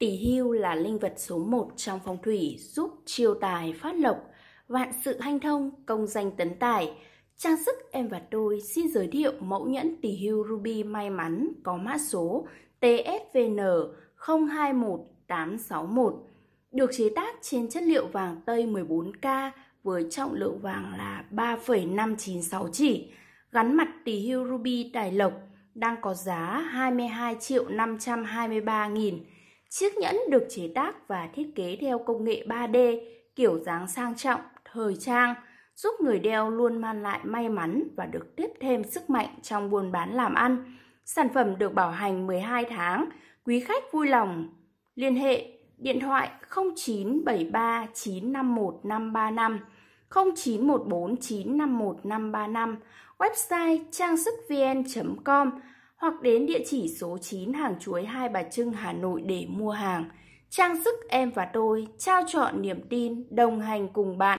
Tỷ hưu là linh vật số 1 trong phong thủy giúp chiêu tài phát lộc, vạn sự hanh thông, công danh tấn tài. Trang sức em và tôi xin giới thiệu mẫu nhẫn tỷ hưu Ruby may mắn có mã số TSVN 021861, được chế tác trên chất liệu vàng tây 14K với trọng lượng vàng là 3,596 chỉ, gắn mặt tỷ hưu Ruby Tài Lộc đang có giá 22 triệu 523 nghìn Chiếc nhẫn được chế tác và thiết kế theo công nghệ 3D, kiểu dáng sang trọng, thời trang, giúp người đeo luôn mang lại may mắn và được tiếp thêm sức mạnh trong buôn bán làm ăn. Sản phẩm được bảo hành 12 tháng, quý khách vui lòng. Liên hệ điện thoại 0973 951 535, 0914 951 535, website trang sức vn.com hoặc đến địa chỉ số 9 hàng chuối Hai Bà Trưng, Hà Nội để mua hàng. Trang sức em và tôi trao chọn niềm tin, đồng hành cùng bạn.